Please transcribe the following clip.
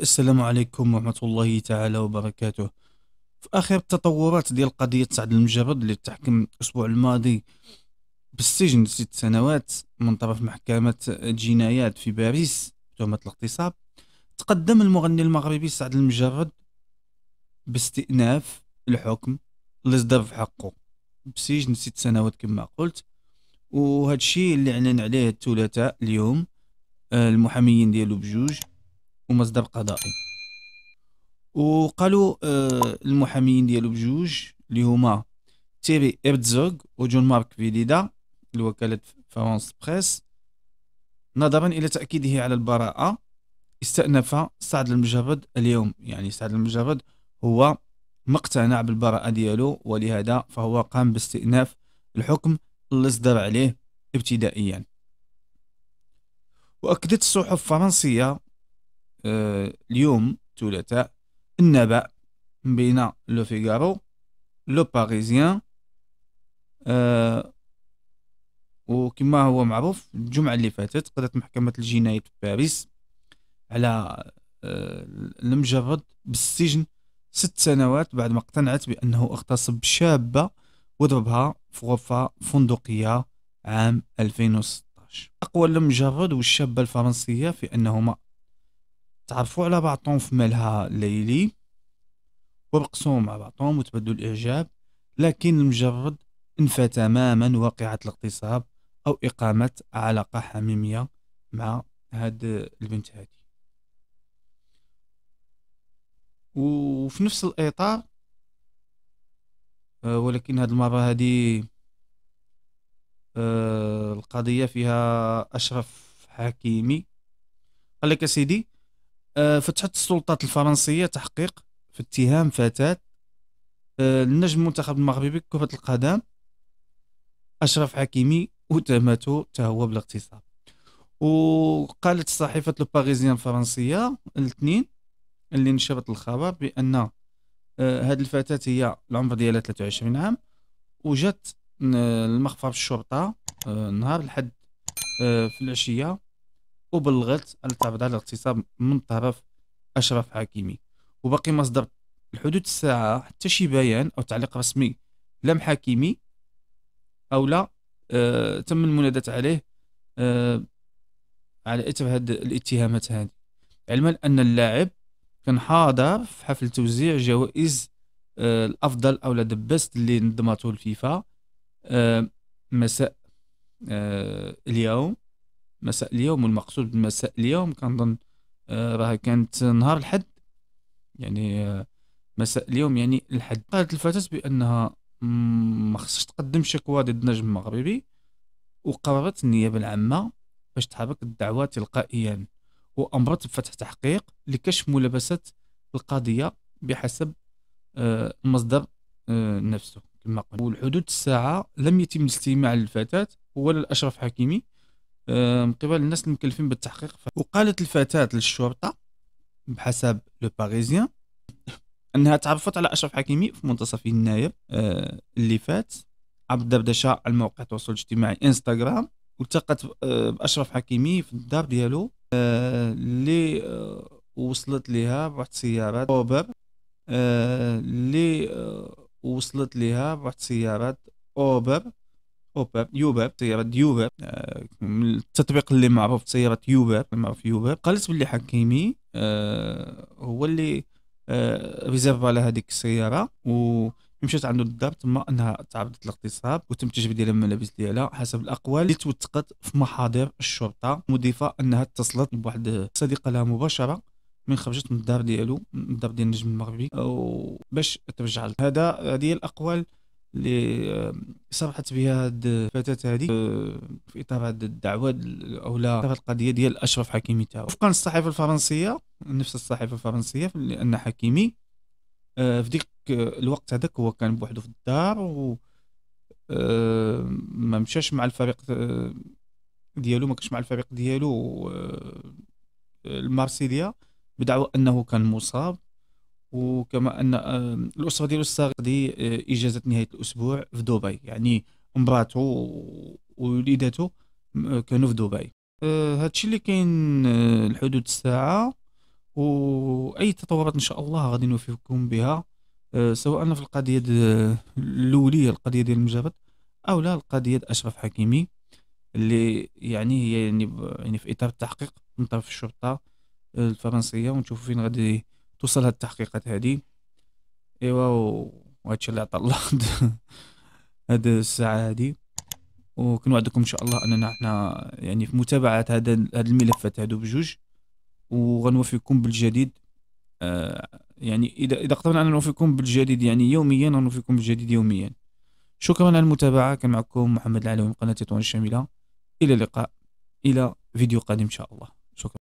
السلام عليكم ورحمة الله تعالى وبركاته في آخر التطورات ديال قضية سعد المجرد اللي تحكم الأسبوع الماضي بالسجن ست سنوات من طرف محكمة الجنايات في باريس تهمة الاغتصاب تقدم المغني المغربي سعد المجرد باستئناف الحكم اللي صدر في حقه بسجن ست سنوات كما قلت وهذا الشيء اللي اعلن عليه الثلاثاء اليوم آه، المحاميين ديالو بجوج ومصدر قضائي وقالوا آه، المحامين ديالو بجوج اللي هما تيري إرتزوغ وجون مارك فيديدا لوكالة فرانس بريس نظرا إلى تأكيده على البراءة استأنف سعد المجرد اليوم يعني سعد المجرد هو مقتنع بالبراءة ديالو ولهذا فهو قام باستئناف الحكم اللي صدر عليه ابتدائيا وأكدت الصحف الفرنسية اليوم ثلاثاء النبأ بين لو فيغارو لو باريزيان آه، وكما هو معروف الجمعة اللي فاتت قضت محكمة الجناية في باريس على المجرد آه، بالسجن ست سنوات بعد ما اقتنعت بأنه اغتصب شابة وضربها في غرفة فندقية عام 2016 أقوى المجرد والشابة الفرنسية في أنهما تعرفوا على بعضهم في مالها الليلي وبقسوا مع بعضهم وتبدوا الإعجاب لكن مجرد انفى تماما واقعة الاغتصاب أو إقامة علاقة حميمية مع هاد البنت هادي وفي نفس الإطار آه، ولكن هاد المرة هادي آه، القضية فيها أشرف حكيمي قال لك سيدي آه، فتحت السلطات الفرنسية تحقيق في اتهام فتاة النجم آه، المنتخب المغربي كرة القدم أشرف حكيمي وتهمته تهوى بالاغتصاب وقالت صحيفة الباريزيان الفرنسية الاثنين اللي نشرت الخبر بأن آه، هذه الفتاة هي العمر ديالها 23 عام وجات المخفر الشرطة نهار الحد في العشية وبلغت التعبد على الاغتصاب من طرف أشرف حكيمي وباقي مصدر لحدود الساعة حتى شي بيان أو تعليق رسمي لم حكيمي أو لا آه تم المناداة عليه آه على إثر هاد الاتهامات هذه علما أن اللاعب كان حاضر في حفل توزيع جوائز آه الأفضل أو ذا بيست اللي نظمته الفيفا آه، مساء آه، اليوم مساء اليوم والمقصود بمساء اليوم كنظن آه، راه كانت نهار الحد يعني آه، مساء اليوم يعني الحد قالت الفتاة بأنها ما خصش تقدم شكوى ضد نجم مغربي وقررت النيابة العامة باش تحرك الدعوة تلقائيا وأمرت بفتح تحقيق لكشف ملابسات القضية بحسب المصدر آه، نفسه كما قلت والحدود الساعة لم يتم الاستماع للفتاة ولا الأشرف حكيمي من قبل الناس المكلفين بالتحقيق وقالت الفتاة للشرطة بحسب لو باريزيان انها تعرفت على اشرف حكيمي في منتصف يناير آه، اللي فات عبر دردشة على الموقع التواصل الاجتماعي انستغرام والتقت آه، باشرف حكيمي في الدار ديالو آه، اللي وصلت ليها بواحد السيارات اوبر اللي وصلت ليها بواحد السيارات اوبر اوباب يوبر سياره يوبر آه، التطبيق اللي معروف سياره يوبر معروف يوبر قالت باللي حكيمي آه هو اللي آه ريزيرف على هذيك السياره و مشات عنده للدار تما انها تعرضت للاغتصاب وتم تجريب ديالها الملابس ديالها حسب الاقوال اللي توثقت في محاضر الشرطه مضيفه انها اتصلت بواحد صديقه لها مباشره من خرجت من الدار ديالو من الدار ديال النجم المغربي آه، باش ترجع هذا هذه الاقوال اللي آه، صرحت بها هاد الفتاه هذه آه، في اطار هاد الدعوه او لا القضيه ديال اشرف حكيمي تاعو وفقا الصحيفه الفرنسيه نفس الصحيفه الفرنسيه لان حكيمي آه، في ديك الوقت هذاك هو كان بوحدو في الدار و ما مشاش مع الفريق ديالو ما كانش مع الفريق ديالو المارسيليا بدعوى انه كان مصاب وكما ان الاسره ديالو الصغير دي آه، اجازه نهايه الاسبوع في دبي يعني مراته ووليداتو كانوا في دبي آه، هادشي اللي كاين آه، لحدود الساعه واي تطورات ان شاء الله غادي نوفيكم بها سواء في القضيه الاوليه القضيه ديال المجرد او لا القضيه ديال اشرف حكيمي اللي يعني هي يعني يعني في اطار التحقيق من طرف الشرطه الفرنسيه ونشوفوا فين غادي توصل هاد التحقيقات هادي ايوا وهادشي اللي عطى الله هاد الساعه هادي وكنوعدكم ان شاء الله اننا حنا يعني في متابعه هاد هاد الملفات هادو بجوج وغنوفيكم بالجديد آه، يعني اذا اذا قدرنا ان نوفيكم بالجديد يعني يوميا غنوفيكم بالجديد يوميا شكرا على المتابعه كان معكم محمد العلوي من قناه تطوان الشامله الى اللقاء الى فيديو قادم ان شاء الله شكرا